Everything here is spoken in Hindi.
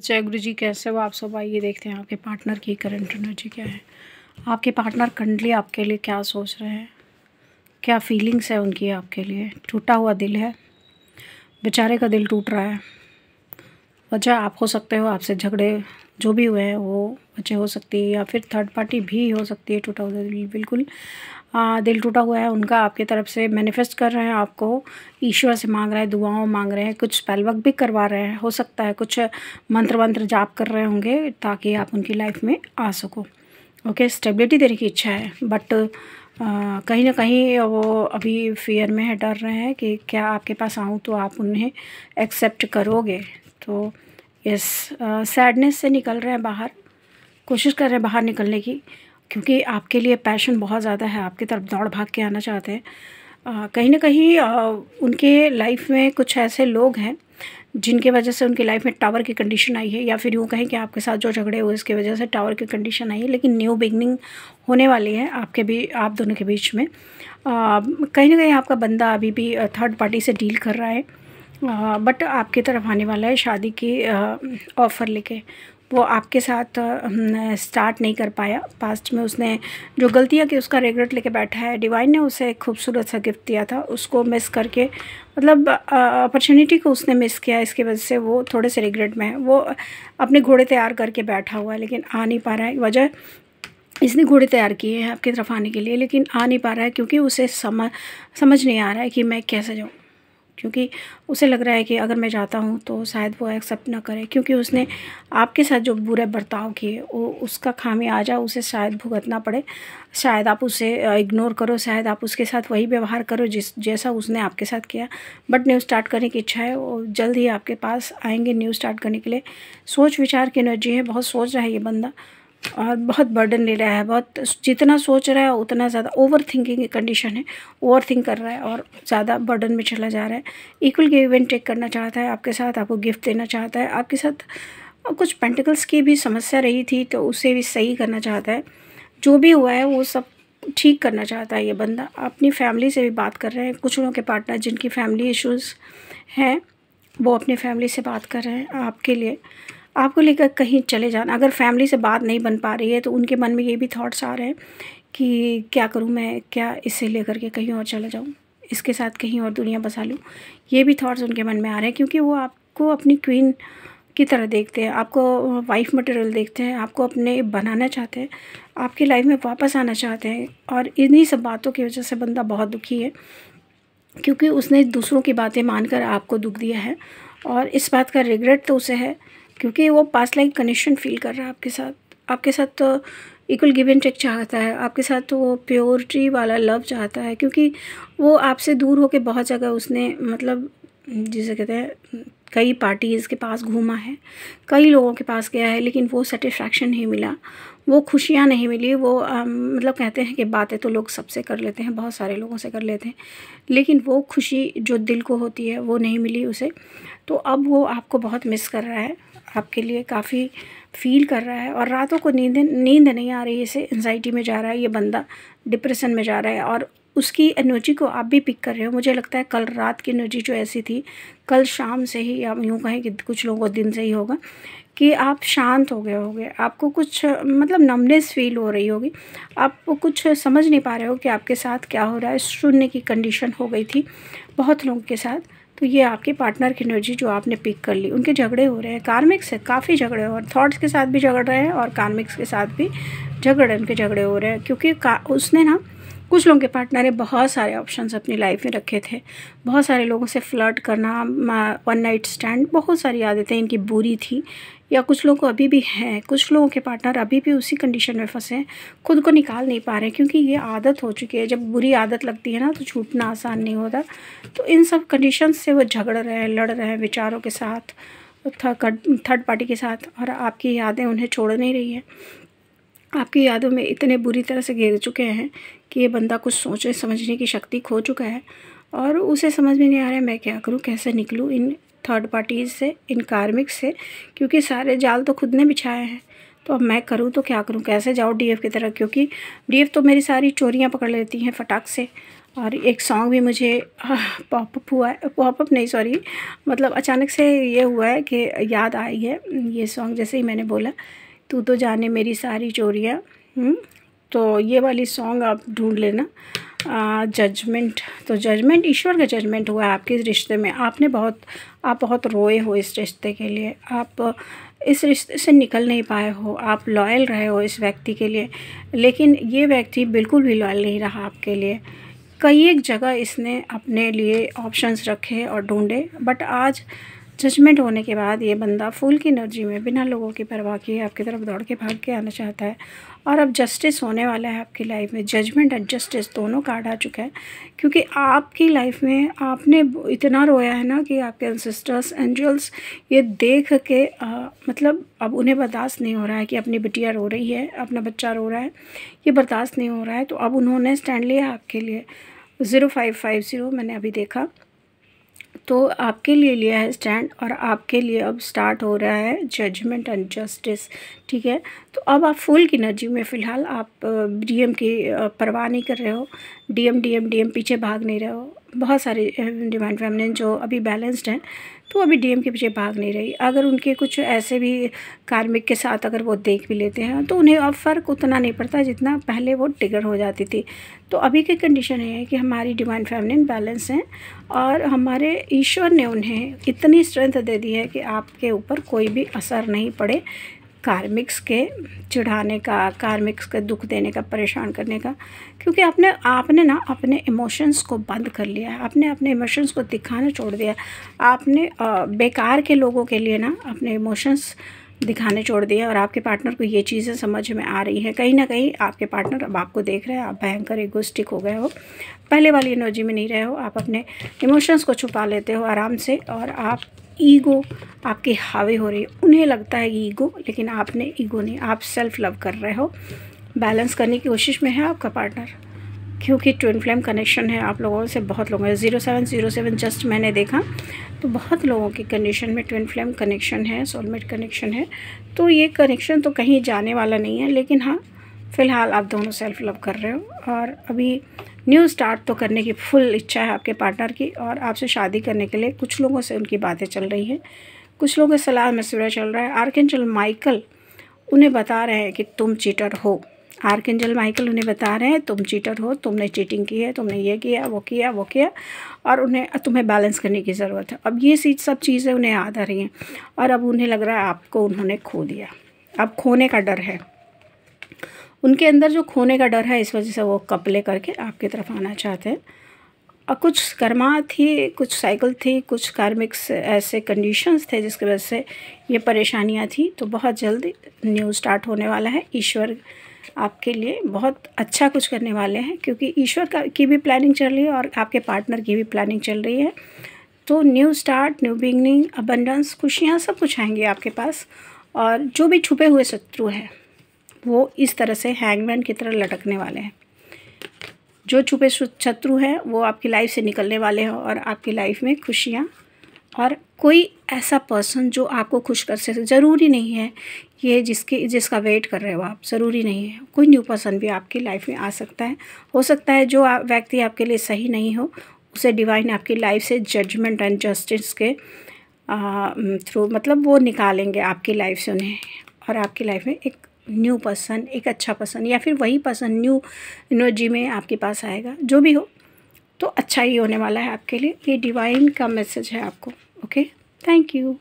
जय गुरु जी कैसे हो आप सब आइए देखते हैं आपके पार्टनर की करंट एनर्जी क्या है आपके पार्टनर करंटली आपके लिए क्या सोच रहे हैं क्या फीलिंग्स है उनकी आपके लिए टूटा हुआ दिल है बेचारे का दिल टूट रहा है वजह आप हो सकते हो आपसे झगड़े जो भी हुए हैं वो वजह हो सकती है या फिर थर्ड पार्टी भी हो सकती है टूटा हुआ दिल बिल्कुल हाँ, दिल टूटा हुआ है उनका आपके तरफ से मैनिफेस्ट कर रहे हैं आपको ईश्वर से मांग रहे हैं दुआओं मांग रहे हैं कुछ पैलवक भी करवा रहे हैं हो सकता है कुछ मंत्र वंत्र जाप कर रहे होंगे ताकि आप उनकी लाइफ में आ सको ओके स्टेबिलिटी देने की इच्छा है बट कहीं ना कहीं वो अभी फियर में है डर रहे हैं कि क्या आपके पास आऊँ तो आप उन्हें एक्सेप्ट करोगे तो यस सैडनेस से निकल रहे हैं बाहर कोशिश कर रहे हैं बाहर निकलने की क्योंकि आपके लिए पैशन बहुत ज़्यादा है आपकी तरफ दौड़ भाग के आना चाहते हैं कहीं ना कहीं उनके लाइफ में कुछ ऐसे लोग हैं जिनके वजह से उनकी लाइफ में टावर की कंडीशन आई है या फिर यूँ कहें कि आपके साथ जो झगड़े हुए इसकी वजह से टावर की कंडीशन आई है लेकिन न्यू बिगनिंग होने वाली है आपके भी आप दोनों के बीच में कहीं ना कहीं आपका बंदा अभी भी थर्ड पार्टी से डील कर रहा है बट आपकी तरफ आने वाला है शादी की ऑफ़र लेके वो आपके साथ स्टार्ट नहीं कर पाया पास्ट में उसने जो गलतियाँ की उसका रिगरेट लेके बैठा है डिवाइन ने उसे एक खूबसूरत सा गिफ्ट दिया था उसको मिस करके मतलब अपॉर्चुनिटी को उसने मिस किया इसकी वजह से वो थोड़े से रिगरेट में है वो अपने घोड़े तैयार करके बैठा हुआ है लेकिन आ नहीं पा रहा है वजह इसने घोड़े तैयार किए हैं आपकी तरफ आने के लिए लेकिन आ नहीं पा रहा है क्योंकि उसे समझ समझ नहीं आ रहा है कि मैं कैसे जाऊँ क्योंकि उसे लग रहा है कि अगर मैं जाता हूँ तो शायद वो एक्सेप्ट ना करे क्योंकि उसने आपके साथ जो बुरे बर्ताव किए उसका खामी आ जाए उसे शायद भुगतना पड़े शायद आप उसे इग्नोर करो शायद आप उसके साथ वही व्यवहार करो जिस जैसा उसने आपके साथ किया बट न्यूज़ स्टार्ट करने की इच्छा है और जल्द ही आपके पास आएंगे न्यूज़ स्टार्ट करने के लिए सोच विचार की एनर्जी है बहुत सोच रहा है ये बंदा और बहुत बर्डन ले रहा है बहुत जितना सोच रहा है उतना ज़्यादा ओवर थिंकिंग कंडीशन है ओवर थिंक कर रहा है और ज़्यादा बर्डन में चला जा रहा है इक्वल गिव टेक करना चाहता है आपके साथ आपको गिफ्ट देना चाहता है आपके साथ कुछ पेंटिकल्स की भी समस्या रही थी तो उसे भी सही करना चाहता है जो भी हुआ है वो सब ठीक करना चाहता है ये बंदा अपनी फैमिली से भी बात कर रहे हैं कुछ लोगों के पार्टनर जिनकी फैमिली इश्यूज़ हैं वो अपनी फैमिली से बात कर रहे हैं आपके लिए आपको लेकर कहीं चले जाना अगर फैमिली से बात नहीं बन पा रही है तो उनके मन में ये भी थाट्स आ रहे हैं कि क्या करूँ मैं क्या इसे लेकर के कहीं और चला जाऊँ इसके साथ कहीं और दुनिया बसा लूँ ये भी थाट्स उनके मन में आ रहे हैं क्योंकि वो आपको अपनी क्वीन की तरह देखते हैं आपको वाइफ मटेरियल देखते हैं आपको अपने बनाना चाहते हैं आपकी लाइफ में वापस आना चाहते हैं और इन्हीं सब बातों की वजह से बंदा बहुत दुखी है क्योंकि उसने दूसरों की बातें मानकर आपको दुख दिया है और इस बात का रिग्रेट तो उसे है क्योंकि वो पास लाइफ कनेक्शन फील कर रहा है आपके साथ आपके साथ तो इक्वल गिव एंड टेक चाहता है आपके साथ तो वो प्योरिटी वाला लव चाहता है क्योंकि वो आपसे दूर होकर बहुत जगह उसने मतलब जिसे कहते हैं कई पार्टीज़ के पास घूमा है कई लोगों के पास गया है लेकिन वो सेटिस्फैक्शन नहीं मिला वो खुशियाँ नहीं मिली वो आ, मतलब कहते हैं कि बातें तो लोग सबसे कर लेते हैं बहुत सारे लोगों से कर लेते हैं लेकिन वो खुशी जो दिल को होती है वो नहीं मिली उसे तो अब वो आपको बहुत मिस कर रहा है आपके लिए काफ़ी फील कर रहा है और रातों को नींद नींद नहीं आ रही है इसे एनजाइटी में जा रहा है ये बंदा डिप्रेशन में जा रहा है और उसकी एनर्जी को आप भी पिक कर रहे हो मुझे लगता है कल रात की एनर्जी जो ऐसी थी कल शाम से ही आप यूँ कहें कि कुछ लोगों को दिन से ही होगा कि आप शांत हो गए होगे आपको कुछ मतलब नमनेस फील हो रही होगी आप कुछ समझ नहीं पा रहे हो कि आपके साथ क्या हो रहा है शून्य की कंडीशन हो गई थी बहुत लोगों के साथ तो ये आपके पार्टनर की एनर्जी जो आपने पिक कर ली उनके झगड़े हो रहे हैं कार्मिक से काफ़ी झगड़े हो रहे थाट्स के साथ भी झगड़ रहे हैं और कार्मिक्स के साथ भी झगड़े उनके झगड़े हो रहे हैं क्योंकि उसने ना कुछ लोगों के पार्टनर ने बहुत सारे ऑप्शन अपनी लाइफ में रखे थे बहुत सारे लोगों से फ्लर्ट करना वन नाइट स्टैंड बहुत सारी आदतें इनकी बुरी थी या कुछ लोगों को अभी भी हैं कुछ लोगों के पार्टनर अभी भी उसी कंडीशन में फंसे हैं खुद को निकाल नहीं पा रहे क्योंकि ये आदत हो चुकी है जब बुरी आदत लगती है ना तो छूटना आसान नहीं होता तो इन सब कंडीशन से वो झगड़ रहे हैं लड़ रहे हैं विचारों के साथ थर्ड पार्टी के साथ और आपकी यादें उन्हें छोड़ नहीं रही है आपकी यादों में इतने बुरी तरह से घेर चुके हैं कि ये बंदा कुछ सोचने समझने की शक्ति खो चुका है और उसे समझ में नहीं आ रहा है मैं क्या करूँ कैसे निकलूँ इन थर्ड पार्टीज़ से इन कार्मिक से क्योंकि सारे जाल तो खुद ने बिछाए हैं तो अब मैं करूँ तो क्या करूँ कैसे जाऊँ डीएफ की तरह क्योंकि डीएफ तो मेरी सारी चोरियाँ पकड़ लेती हैं फटाक से और एक सॉन्ग भी मुझे पॉपअप हुआ है पॉपअप नहीं सॉरी मतलब अचानक से ये हुआ है कि याद आई है ये सॉन्ग जैसे ही मैंने बोला तू तो जाने मेरी सारी चोरियाँ हम्म? तो ये वाली सॉन्ग आप ढूंढ लेना जजमेंट तो जजमेंट ईश्वर का जजमेंट हुआ है आपके रिश्ते में आपने बहुत आप बहुत रोए हो इस रिश्ते के लिए आप इस रिश्ते से निकल नहीं पाए हो आप लॉयल रहे हो इस व्यक्ति के लिए लेकिन ये व्यक्ति बिल्कुल भी लॉयल नहीं रहा आपके लिए कई एक जगह इसने अपने लिए ऑप्शंस रखे और ढूंढे बट आज जजमेंट होने के बाद ये बंदा फुल की एनर्जी में बिना लोगों की परवाह किए आपकी तरफ दौड़ के भाग के आना चाहता है और अब जस्टिस होने वाला है आपकी लाइफ में जजमेंट एंड जस्टिस दोनों कार्ड आ चुका है क्योंकि आपकी लाइफ में आपने इतना रोया है ना कि आपके सिस्टर्स एंजल्स ये देख के आ, मतलब अब उन्हें बर्दाश्त नहीं हो रहा है कि अपनी बिटिया रो रही है अपना बच्चा रो रहा है ये बर्दाश्त नहीं हो रहा है तो अब उन्होंने स्टैंड लिया आपके लिए ज़ीरो फाइव फाइव ज़ीरो मैंने अभी देखा तो आपके लिए लिया है स्टैंड और आपके लिए अब स्टार्ट हो रहा है जजमेंट एंड जस्टिस ठीक है तो अब आप फुल एनर्जी में फ़िलहाल आप डीएम की परवाह नहीं कर रहे हो डीएम डीएम डीएम पीछे भाग नहीं रहे हो बहुत सारे डिमांड फेमिनिन जो अभी बैलेंस्ड हैं तो अभी डीएम के पीछे भाग नहीं रही अगर उनके कुछ ऐसे भी कार्मिक के साथ अगर वो देख भी लेते हैं तो उन्हें अब फ़र्क उतना नहीं पड़ता जितना पहले वो टिगर हो जाती थी तो अभी की कंडीशन ये है कि हमारी डिमांड फेमिनिन बैलेंस हैं और हमारे ईश्वर ने उन्हें इतनी स्ट्रेंथ दे दी है कि आपके ऊपर कोई भी असर नहीं पड़े कार्मिक्स के चढ़ाने का कार्मिक्स के दुख देने का परेशान करने का क्योंकि आपने आपने ना अपने इमोशंस को बंद कर लिया है आपने अपने इमोशंस को दिखाना छोड़ दिया आपने आ, बेकार के लोगों के लिए ना अपने इमोशंस दिखाने छोड़ दिया और आपके पार्टनर को ये चीज़ें समझ में आ रही हैं कहीं ना कहीं आपके पार्टनर अब आपको देख रहे हैं आप भयंकर एगोस्टिक हो गए हो पहले वाली एनर्जी में नहीं रहे हो आप अपने इमोशंस को छुपा लेते हो आराम से और आप ईगो आपकी हावी हो रही है उन्हें लगता है ईगो लेकिन आपने ईगो नहीं आप सेल्फ लव कर रहे हो बैलेंस करने की कोशिश में है आपका पार्टनर क्योंकि ट्विन फ्लेम कनेक्शन है आप लोगों से बहुत लोगों zero seven zero seven just मैंने देखा तो बहुत लोगों की कंडीशन में ट्विन फ्लेम कनेक्शन है सोलमेट कनेक्शन है तो ये कनेक्शन तो कहीं जाने वाला नहीं है लेकिन हाँ फ़िलहाल आप दोनों सेल्फ लव कर रहे हो और अभी न्यू स्टार्ट तो करने की फुल इच्छा है आपके पार्टनर की और आपसे शादी करने के लिए कुछ लोगों से उनकी बातें चल रही हैं कुछ लोगों के सलाह मशवरा चल रहा है आर्केंजल माइकल उन्हें बता रहे हैं कि तुम चीटर हो आर्केंजल माइकल उन्हें बता रहे हैं तुम चीटर हो तुमने चीटिंग की है तुमने ये किया वो किया वो किया और उन्हें तुम्हें बैलेंस करने की ज़रूरत है अब ये सी सब चीज़ें उन्हें याद आ रही हैं और अब उन्हें लग रहा है आपको उन्होंने खो दिया अब खोने का डर है उनके अंदर जो खोने का डर है इस वजह से वो कपले करके आपकी तरफ आना चाहते हैं और कुछ कर्मा थी कुछ साइकिल थी कुछ कार्मिक्स ऐसे कंडीशंस थे जिसकी वजह से ये परेशानियाँ थी तो बहुत जल्द न्यूज़ स्टार्ट होने वाला है ईश्वर आपके लिए बहुत अच्छा कुछ करने वाले हैं क्योंकि ईश्वर का की भी प्लानिंग चल रही है और आपके पार्टनर की भी प्लानिंग चल रही है तो new start new beginning abundance खुशियाँ सब कुछ आएंगे आपके पास और जो भी छुपे हुए शत्रु हैं वो इस तरह से हैंगमैन की तरह लटकने वाले हैं जो छुपे शत्रु हैं वो आपकी लाइफ से निकलने वाले हैं और आपकी लाइफ में खुशियाँ और कोई ऐसा पर्सन जो आपको खुश कर सके ज़रूरी नहीं है ये जिसके जिसका वेट कर रहे हो आप ज़रूरी नहीं है कोई न्यू पर्सन भी आपकी लाइफ में आ सकता है हो सकता है जो आप व्यक्ति आपके लिए सही नहीं हो उसे डिवाइन आपकी लाइफ से जजमेंट एंड जस्टिस के थ्रू मतलब वो निकालेंगे आपकी लाइफ से उन्हें और आपकी लाइफ में एक न्यू पर्सन एक अच्छा पर्सन या फिर वही पर्सन न्यू एनर्जी में आपके पास आएगा जो भी हो तो अच्छा ही होने वाला है आपके लिए ये डिवाइन का मैसेज है आपको ओके थैंक यू